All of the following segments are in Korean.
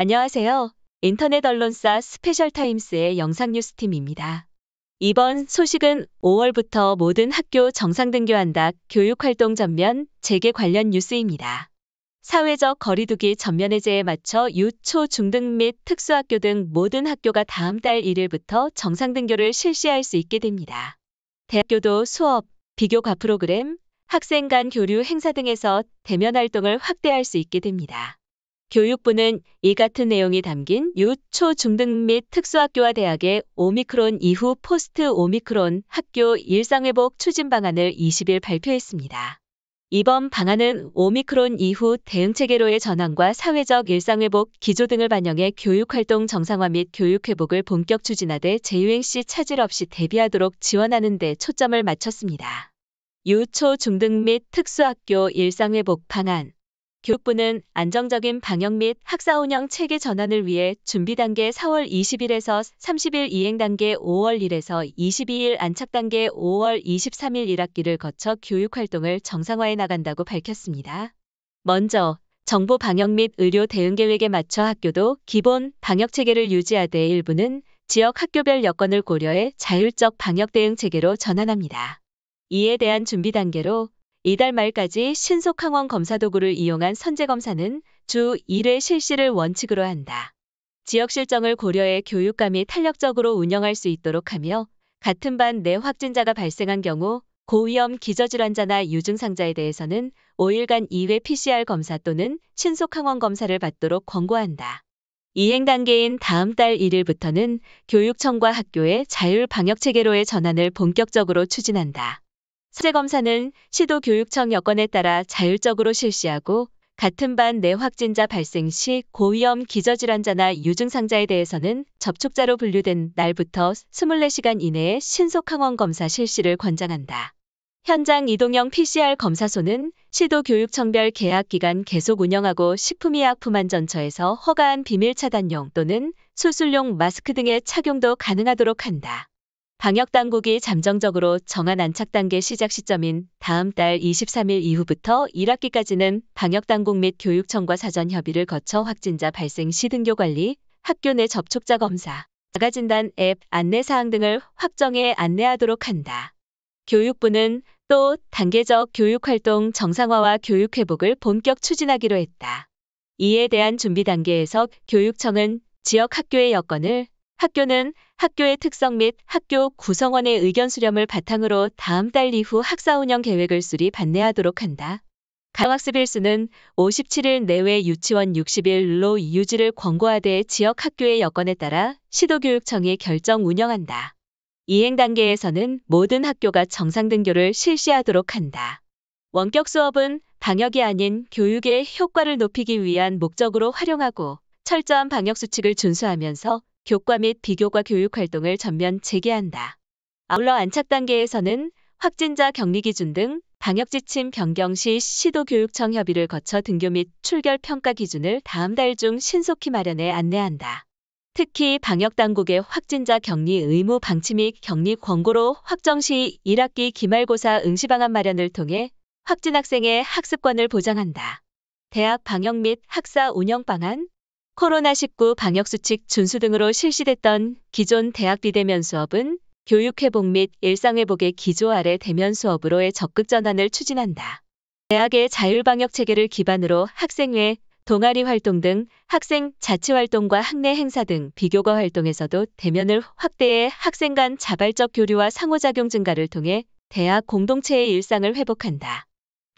안녕하세요. 인터넷 언론사 스페셜 타임스의 영상 뉴스팀입니다. 이번 소식은 5월부터 모든 학교 정상 등교한다 교육활동 전면 재개 관련 뉴스입니다. 사회적 거리두기 전면 해제에 맞춰 유초, 중등 및 특수학교 등 모든 학교가 다음 달 1일부터 정상 등교를 실시할 수 있게 됩니다. 대학교도 수업, 비교과 프로그램, 학생 간 교류 행사 등에서 대면 활동을 확대할 수 있게 됩니다. 교육부는 이 같은 내용이 담긴 유, 초, 중등 및 특수학교와 대학의 오미크론 이후 포스트 오미크론 학교 일상회복 추진 방안을 20일 발표했습니다. 이번 방안은 오미크론 이후 대응체계로의 전환과 사회적 일상회복 기조 등을 반영해 교육활동 정상화 및 교육회복을 본격 추진하되 재유행 시 차질 없이 대비하도록 지원하는 데 초점을 맞췄습니다. 유초, 중등 및 특수학교 일상회복 방안 교육부는 안정적인 방역 및 학사 운영 체계 전환을 위해 준비 단계 4월 20일에서 30일 이행 단계 5월 1에서 일 22일 안착 단계 5월 23일 1학기를 거쳐 교육 활동을 정상화해 나간다고 밝혔습니다. 먼저 정부 방역 및 의료 대응 계획에 맞춰 학교도 기본 방역 체계를 유지하되 일부는 지역 학교별 여건을 고려해 자율적 방역 대응 체계로 전환합니다. 이에 대한 준비 단계로 이달 말까지 신속항원 검사 도구를 이용한 선제 검사는 주 1회 실시를 원칙으로 한다. 지역 실정을 고려해 교육감이 탄력적으로 운영할 수 있도록 하며 같은 반 내 확진자가 발생한 경우 고위험 기저질환자나 유증상자에 대해서는 5일간 2회 PCR 검사 또는 신속항원 검사를 받도록 권고한다. 이행 단계인 다음 달 1일부터는 교육청과 학교의 자율 방역 체계로의 전환을 본격적으로 추진한다. 수제 검사는 시도 교육청 여건에 따라 자율적으로 실시하고 같은 반 내 확진자 발생 시 고위험 기저질환자나 유증상자에 대해서는 접촉자로 분류된 날부터 24시간 이내에 신속항원 검사 실시를 권장한다. 현장 이동형 PCR 검사소는 시도교육청별 계약기간 계속 운영하고 식품의약품안전처에서 허가한 비밀차단용 또는 수술용 마스크 등의 착용도 가능하도록 한다. 방역당국이 잠정적으로 정한 안착단계 시작 시점인 다음 달 23일 이후부터 1학기까지는 방역당국 및 교육청과 사전 협의를 거쳐 확진자 발생 시 등교 관리, 학교 내 접촉자 검사, 자가진단 앱 안내사항 등을 확정해 안내하도록 한다. 교육부는 또 단계적 교육활동 정상화와 교육회복을 본격 추진하기로 했다. 이에 대한 준비 단계에서 교육청은 지역 학교의 여건을 학교는 학교의 특성 및 학교 구성원의 의견 수렴을 바탕으로 다음 달 이후 학사 운영 계획을 수리반내하도록 한다. 강학습 일수는 57일 내외 유치원 60일로 유지를 권고하되 지역 학교의 여건에 따라 시도교육청이 결정 운영한다. 이행 단계에서는 모든 학교가 정상 등교를 실시하도록 한다. 원격 수업은 방역이 아닌 교육의 효과를 높이기 위한 목적으로 활용하고 철저한 방역 수칙을 준수하면서 교과 및 비교과 교육 활동을 전면 재개한다. 아울러 안착 단계에서는 확진자 격리 기준 등 방역지침 변경 시 시도교육청 협의를 거쳐 등교 및 출결 평가 기준을 다음 달 중 신속히 마련해 안내한다. 특히 방역당국의 확진자 격리 의무 방침및 격리 권고로 확정 시 1학기 기말고사 응시 방안 마련을 통해 확진 학생의 학습권을 보장한다. 대학 방역 및 학사 운영 방안, 코로나19 방역수칙 준수 등으로 실시됐던 기존 대학 비대면 수업은 교육회복 및 일상회복의 기조 아래 대면 수업으로의 적극 전환을 추진한다. 대학의 자율방역 체계를 기반으로 학생회, 동아리 활동 등 학생 자치 활동과 학내 행사 등 비교과 활동에서도 대면을 확대해 학생 간 자발적 교류와 상호작용 증가를 통해 대학 공동체의 일상을 회복한다.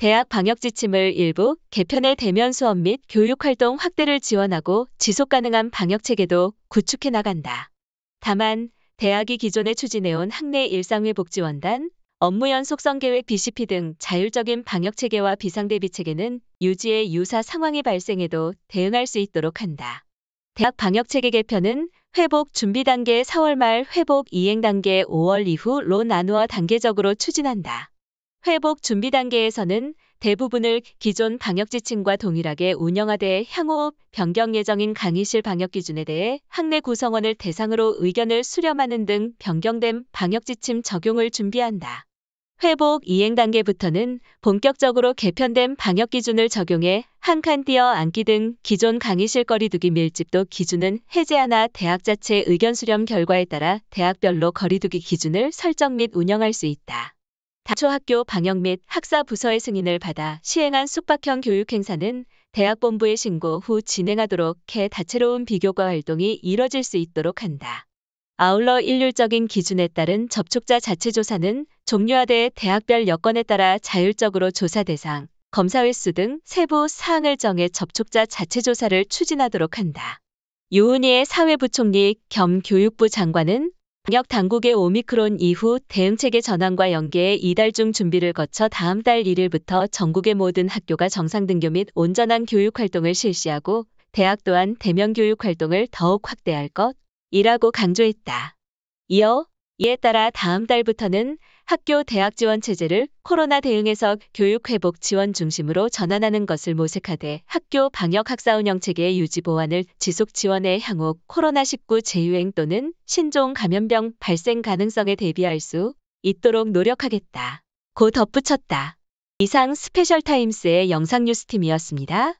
대학 방역 지침을 일부 개편해 대면 수업 및 교육 활동 확대를 지원하고 지속 가능한 방역 체계도 구축해 나간다. 다만 대학이 기존에 추진해온 학내 일상회복지원단, 업무 연속성 계획 BCP 등 자율적인 방역 체계와 비상 대비 체계는 유지의 유사 상황이 발생해도 대응할 수 있도록 한다. 대학 방역 체계 개편은 회복 준비 단계 4월 말 회복 이행 단계 5월 이후로 나누어 단계적으로 추진한다. 회복 준비 단계에서는 대부분을 기존 방역지침과 동일하게 운영하되 향후 변경 예정인 강의실 방역기준에 대해 학내 구성원을 대상으로 의견을 수렴하는 등 변경된 방역지침 적용을 준비한다. 회복 이행 단계부터는 본격적으로 개편된 방역 기준을 적용해 한칸 뛰어 앉기 등 기존 강의실 거리두기 밀집도 기준은 해제하나 대학 자체 의견 수렴 결과에 따라 대학별로 거리두기 기준을 설정 및 운영할 수 있다. 다초학교 방역 및 학사 부서의 승인을 받아 시행한 숙박형 교육 행사는 대학본부에 신고 후 진행하도록 해 다채로운 비교과 활동이 이뤄질 수 있도록 한다. 아울러 일률적인 기준에 따른 접촉자 자체 조사는 종료하되 대학별 여건에 따라 자율적으로 조사 대상, 검사 횟수 등 세부 사항을 정해 접촉자 자체 조사를 추진하도록 한다. 유은희의 사회부총리 겸 교육부 장관은 방역 당국의 오미크론 이후 대응책의 전환과 연계해 이달 중 준비를 거쳐 다음 달 1일부터 전국의 모든 학교가 정상 등교 및 온전한 교육 활동을 실시하고 대학 또한 대면 교육 활동을 더욱 확대할 것이라고 강조했다. 이어 이에 따라 다음 달부터는 학교 대학 지원 체제를 코로나 대응에서 교육 회복 지원 중심으로 전환하는 것을 모색하되 학교 방역 학사 운영 체계의 유지 보완을 지속 지원해 향후 코로나19 재유행 또는 신종 감염병 발생 가능성에 대비할 수 있도록 노력하겠다. 고 덧붙였다. 이상 스페셜 타임스의 영상 뉴스팀이었습니다.